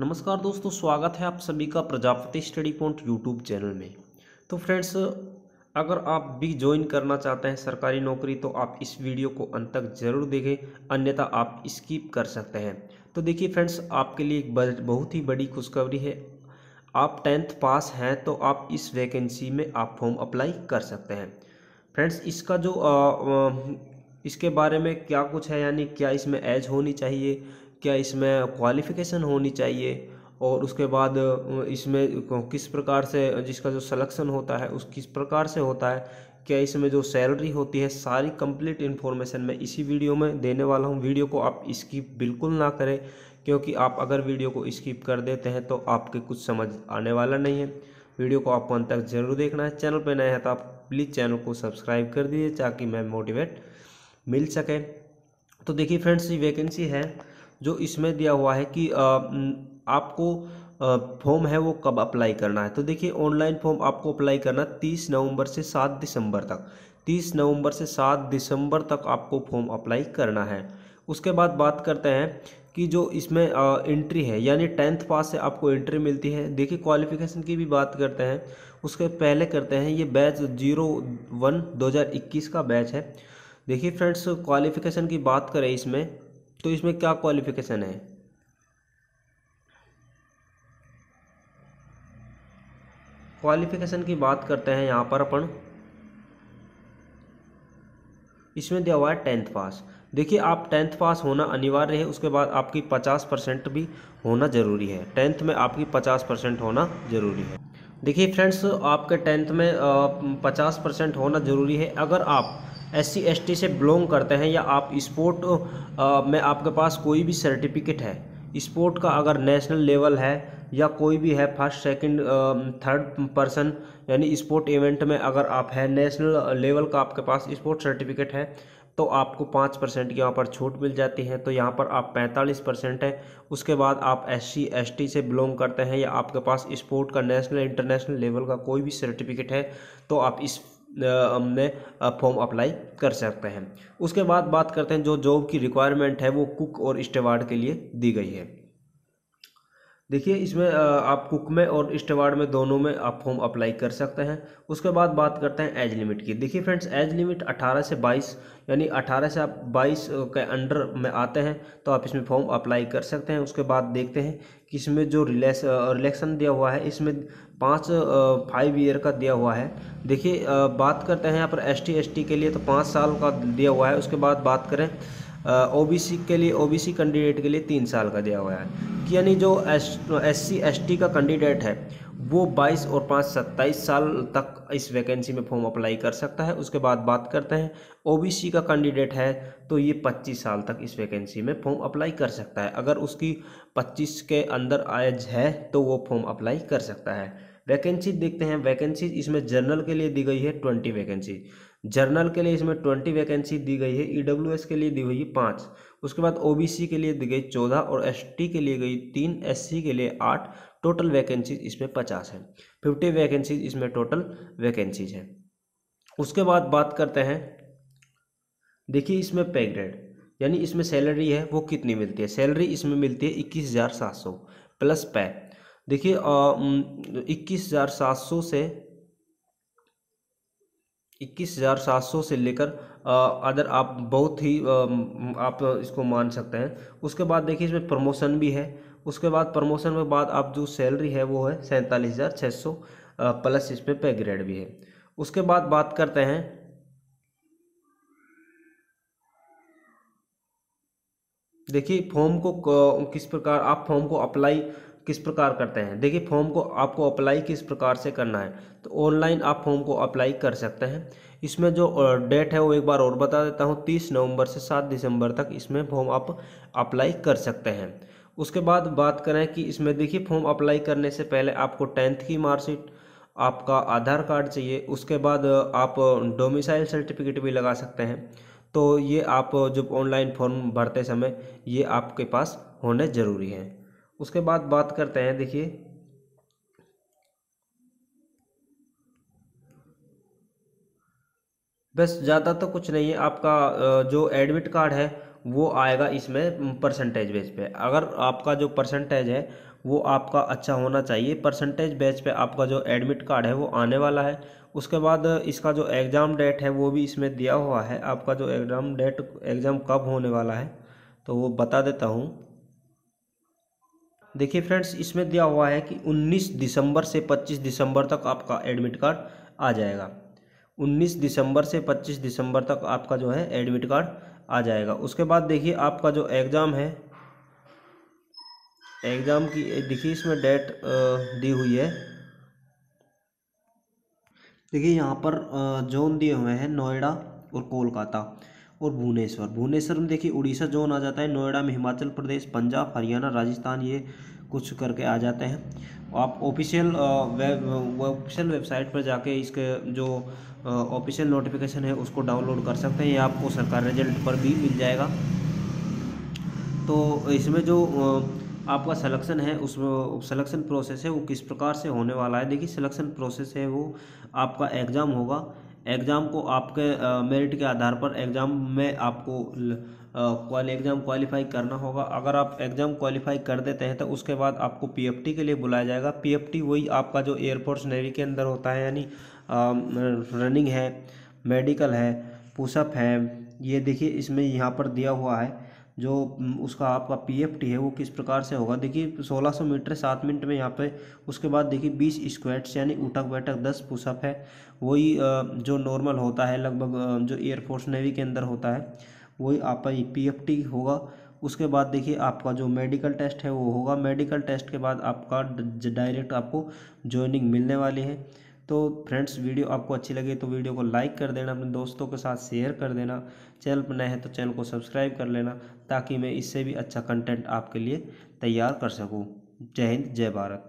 नमस्कार दोस्तों स्वागत है आप सभी का Prajapati study point YouTube channel में तो फ्रेंड्स अगर आप भी ज्वाइन करना चाहते हैं सरकारी नौकरी तो आप इस वीडियो को अंत तक जरूर देखें अन्यथा आप स्किप कर सकते हैं तो देखिए फ्रेंड्स आपके लिए एक बहुत ही बड़ी खुशखबरी है आप टेंथ पास हैं तो आप इस वैकेंसी में आप फॉर्म अप्लाई कर सकते हैं फ्रेंड्स इसका जो आ, आ, इसके बारे में क्या कुछ है यानी क्या इसमें एज होनी चाहिए क्या इसमें क्वालिफ़िकेशन होनी चाहिए और उसके बाद इसमें किस प्रकार से जिसका जो सलेक्शन होता है उस किस प्रकार से होता है क्या इसमें जो सैलरी होती है सारी कंप्लीट इन्फॉर्मेशन मैं इसी वीडियो में देने वाला हूँ वीडियो को आप स्किप बिल्कुल ना करें क्योंकि आप अगर वीडियो को स्किप कर देते हैं तो आपके कुछ समझ आने वाला नहीं है वीडियो को आपको अंत तक जरूर देखना है चैनल पर नए हैं तो आप प्लीज़ चैनल को सब्सक्राइब कर दीजिए ताकि मैं मोटिवेट मिल सके तो देखिए फ्रेंड्स ये वैकेंसी है जो इसमें दिया हुआ है कि आपको फॉर्म है वो कब अप्लाई करना है तो देखिए ऑनलाइन फॉर्म आपको अप्लाई करना तीस नवंबर से सात दिसंबर तक तीस नवंबर से सात दिसंबर तक आपको फॉर्म अप्लाई करना है उसके बाद बात करते हैं कि जो इसमें एंट्री है यानी टेंथ पास से आपको एंट्री मिलती है देखिए क्वालिफिकेशन की भी बात करते हैं उसके पहले करते हैं ये बैच जीरो वन दो हज़ार इक्कीस का बैच है देखिए फ्रेंड्स क्वालिफिकेशन की बात करें इसमें तो इसमें क्या क्वालिफिकेशन है क्वालिफिकेशन की बात करते हैं यहाँ पर अपन इसमें दिया हुआ है टेंथ पास देखिए आप टेंथ पास होना अनिवार्य है उसके बाद आपकी पचास परसेंट भी होना ज़रूरी है टेंथ में आपकी पचास परसेंट होना ज़रूरी है देखिए फ्रेंड्स आपके टेंथ में पचास परसेंट होना ज़रूरी है अगर आप एस सी से बिलोंग करते हैं या आप स्पोर्ट में आपके पास कोई भी सर्टिफिकेट है स्पोर्ट का अगर नेशनल लेवल है या कोई भी है फर्स्ट सेकंड थर्ड पर्सन यानी स्पोर्ट इवेंट में अगर आप है नेशनल लेवल का आपके पास स्पोर्ट सर्टिफिकेट है तो आपको पाँच परसेंट की यहाँ पर छूट मिल जाती है तो यहाँ पर आप पैंतालीस परसेंट हैं उसके बाद आप एस सी एस टी से बिलोंग करते हैं या आपके पास स्पोर्ट का नेशनल इंटरनेशनल लेवल का कोई भी सर्टिफिकेट है तो आप इस हमने फॉर्म अप्लाई कर सकते हैं उसके बाद बात करते हैं जो जॉब की रिक्वायरमेंट है वो कुक और स्टेवार्ड के लिए दी गई है देखिए इसमें आप कुक में और इस्टवार्ड में दोनों में आप फॉर्म अप्लाई कर सकते हैं उसके बाद बात करते हैं एज लिमिट की देखिए फ्रेंड्स एज लिमिट 18 से 22 यानी 18 से आप 22 के अंडर में आते हैं तो आप इसमें फॉर्म अप्लाई कर सकते हैं उसके बाद देखते हैं कि इसमें जो रिलैक्स रिलेक्शन दिया हुआ है इसमें पाँच फाइव ईयर का दिया हुआ है देखिए बात करते हैं यहाँ पर एस टी के लिए तो पाँच साल का दिया हुआ है उसके बाद बात करें ओबीसी के लिए ओबीसी कैंडिडेट के लिए तीन साल का दिया हुआ है यानी जो एस सी एस टी का कैंडिडेट है वो 22 और 5 सत्ताईस साल तक इस वैकेंसी में फॉर्म अप्लाई कर सकता है उसके बाद बात करते हैं ओबीसी का कैंडिडेट है तो ये 25 साल तक इस वैकेंसी में फॉर्म अप्लाई कर सकता है अगर उसकी 25 के अंदर एज है तो वो फॉर्म अप्लाई कर सकता है वैकेंसी देखते हैं वैकेंसी इसमें जनरल के लिए दी गई है ट्वेंटी वैकेंसी जर्नल के लिए इसमें ट्वेंटी वैकेंसी दी गई है ई e के लिए दी गई है पाँच उसके बाद ओ के लिए दी गई चौदह और एस के लिए गई तीन एस के लिए आठ टोटल वैकेंसीज इसमें पचास है फिफ्टी वैकेंसीज इसमें टोटल वैकेंसीज हैं उसके बाद बात करते हैं देखिए इसमें पे ग्रेड यानी इसमें सैलरी है वो कितनी मिलती है सैलरी इसमें मिलती है इक्कीस हज़ार सात सौ प्लस पे देखिए इक्कीस हज़ार सात सौ से इक्कीस हज़ार सात सौ से लेकर अदर आप बहुत ही आ, आप इसको मान सकते हैं उसके बाद देखिए इसमें प्रमोशन भी है उसके बाद प्रमोशन के बाद आप जो सैलरी है वो है सैंतालीस हज़ार छः सौ प्लस इसमें पे ग्रेड भी है उसके बाद बात करते हैं देखिए फॉर्म को किस प्रकार आप फॉर्म को अप्लाई किस प्रकार करते हैं देखिए फॉर्म को आपको अप्लाई किस प्रकार से करना है तो ऑनलाइन आप फॉर्म को अप्लाई कर सकते हैं इसमें जो डेट है वो एक बार और बता देता हूँ तीस नवंबर से सात दिसंबर तक इसमें फॉर्म आप अप्लाई कर सकते हैं उसके बाद बात करें कि इसमें देखिए फॉर्म अप्लाई करने से पहले आपको टेंथ की मार्कशीट आपका आधार कार्ड चाहिए उसके बाद आप डोमिसाइल सर्टिफिकेट भी लगा सकते हैं तो ये आप जब ऑनलाइन फॉर्म भरते समय ये आपके पास होने ज़रूरी हैं उसके बाद बात करते हैं देखिए बस ज़्यादा तो कुछ नहीं है आपका जो एडमिट कार्ड है वो आएगा इसमें परसेंटेज बेस पे अगर आपका जो परसेंटेज है वो आपका अच्छा होना चाहिए परसेंटेज बेस पे आपका जो एडमिट कार्ड है वो आने वाला है उसके बाद इसका जो एग्ज़ाम डेट है वो भी इसमें दिया हुआ है आपका जो एग्ज़ाम डेट एग्ज़ाम कब होने वाला है तो वो बता देता हूँ देखिए फ्रेंड्स इसमें दिया हुआ है कि 19 दिसंबर से 25 दिसंबर तक आपका एडमिट कार्ड आ जाएगा 19 दिसंबर से 25 दिसंबर तक आपका जो है एडमिट कार्ड आ जाएगा उसके बाद देखिए आपका जो एग्ज़ाम है एग्ज़ाम की देखिए इसमें डेट दी हुई है देखिए यहाँ पर जोन दिए हुए हैं नोएडा और कोलकाता और भुवनेश्वर भुवनेश्वर में देखिए उड़ीसा जोन आ जाता है नोएडा में हिमाचल प्रदेश पंजाब हरियाणा राजस्थान ये कुछ करके आ जाते हैं आप ऑफिशियल वेब ऑफिशियल वेबसाइट पर जाके इसके जो ऑफिशियल नोटिफिकेशन है उसको डाउनलोड कर सकते हैं या आपको सरकार रिजल्ट पर भी मिल जाएगा तो इसमें जो आपका सलेक्शन है उसमें सिलेक्शन प्रोसेस है वो किस प्रकार से होने वाला है देखिए सलेक्शन प्रोसेस है वो आपका एग्ज़ाम होगा एग्ज़ाम को आपके मेरिट के आधार पर एग्ज़ाम में आपको एग्ज़ाम क्वालिफाई करना होगा अगर आप एग्ज़ाम क्वालिफाई कर देते हैं तो उसके बाद आपको पीएफटी के लिए बुलाया जाएगा पीएफटी वही आपका जो एयरफोर्स नेवी के अंदर होता है यानी रनिंग है मेडिकल है पुशअप है ये देखिए इसमें यहाँ पर दिया हुआ है जो उसका आपका पी एफ टी है वो किस प्रकार से होगा देखिए सोलह सौ मीटर सात मिनट में यहाँ पे उसके बाद देखिए बीस स्क्वेट्स यानी उठक बैठक दस पुशअप है वही जो नॉर्मल होता है लगभग जो एयरफोर्स नेवी के अंदर होता है वही आपका पी एफ टी होगा उसके बाद देखिए आपका जो मेडिकल टेस्ट है वो होगा मेडिकल टेस्ट के बाद आपका डायरेक्ट आपको ज्वाइनिंग मिलने वाली है तो फ्रेंड्स वीडियो आपको अच्छी लगे तो वीडियो को लाइक कर देना अपने दोस्तों के साथ शेयर कर देना चैनल पर नए हैं तो चैनल को सब्सक्राइब कर लेना ताकि मैं इससे भी अच्छा कंटेंट आपके लिए तैयार कर सकूँ जय हिंद जय भारत